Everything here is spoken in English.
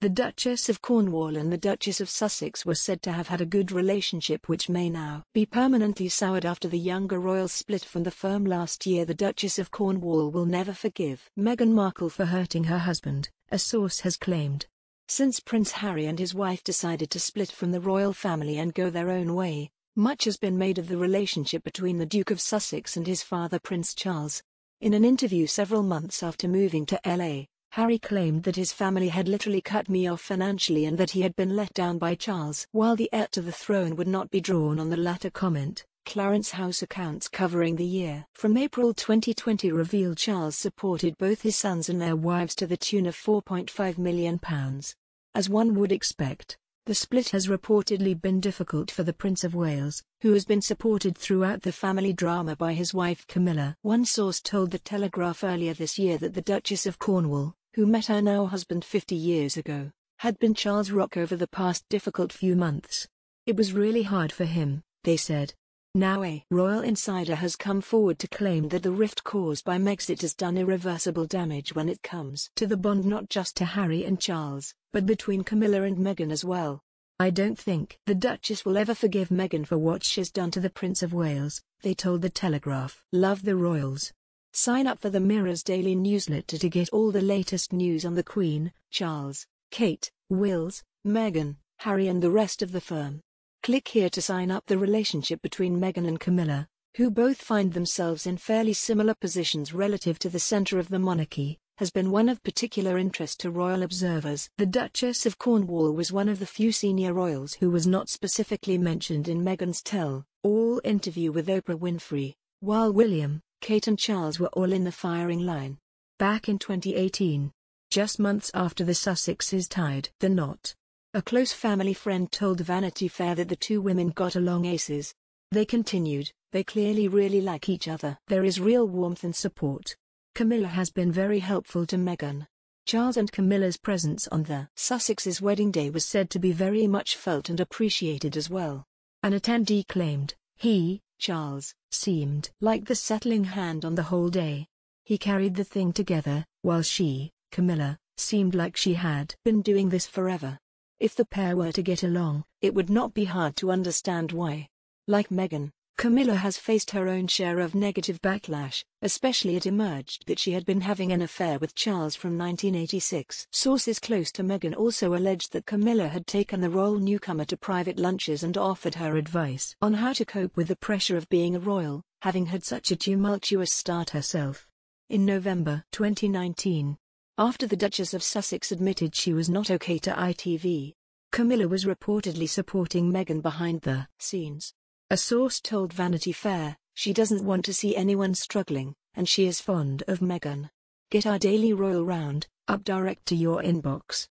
The Duchess of Cornwall and the Duchess of Sussex were said to have had a good relationship which may now be permanently soured after the younger royal split from the firm last year. The Duchess of Cornwall will never forgive Meghan Markle for hurting her husband, a source has claimed. Since Prince Harry and his wife decided to split from the royal family and go their own way, much has been made of the relationship between the Duke of Sussex and his father Prince Charles. In an interview several months after moving to LA, Harry claimed that his family had literally cut me off financially and that he had been let down by Charles. While the heir to the throne would not be drawn on the latter comment, Clarence House accounts covering the year from April 2020 revealed Charles supported both his sons and their wives to the tune of £4.5 million. As one would expect, the split has reportedly been difficult for the Prince of Wales, who has been supported throughout the family drama by his wife Camilla. One source told The Telegraph earlier this year that the Duchess of Cornwall, who met her now husband 50 years ago, had been Charles Rock over the past difficult few months. It was really hard for him, they said. Now a royal insider has come forward to claim that the rift caused by Megxit has done irreversible damage when it comes to the bond not just to Harry and Charles, but between Camilla and Meghan as well. I don't think the Duchess will ever forgive Meghan for what she's done to the Prince of Wales, they told the Telegraph. Love the royals. Sign up for the Mirror's daily newsletter to get all the latest news on the Queen, Charles, Kate, Wills, Meghan, Harry and the rest of the firm. Click here to sign up the relationship between Meghan and Camilla, who both find themselves in fairly similar positions relative to the center of the monarchy, has been one of particular interest to royal observers. The Duchess of Cornwall was one of the few senior royals who was not specifically mentioned in Meghan's tell all interview with Oprah Winfrey, while William, Kate and Charles were all in the firing line. Back in 2018, just months after the Sussexes tied the knot, a close family friend told Vanity Fair that the two women got along aces. They continued, they clearly really like each other. There is real warmth and support. Camilla has been very helpful to Meghan. Charles and Camilla's presence on the Sussexes' wedding day was said to be very much felt and appreciated as well. An attendee claimed, he, Charles seemed like the settling hand on the whole day. He carried the thing together, while she, Camilla, seemed like she had been doing this forever. If the pair were to get along, it would not be hard to understand why. Like Meghan, Camilla has faced her own share of negative backlash, especially it emerged that she had been having an affair with Charles from 1986. Sources close to Meghan also alleged that Camilla had taken the royal newcomer to private lunches and offered her advice on how to cope with the pressure of being a royal, having had such a tumultuous start herself. In November 2019, after the Duchess of Sussex admitted she was not okay to ITV, Camilla was reportedly supporting Meghan behind the scenes. A source told Vanity Fair, she doesn't want to see anyone struggling, and she is fond of Meghan. Get our daily royal round, up direct to your inbox.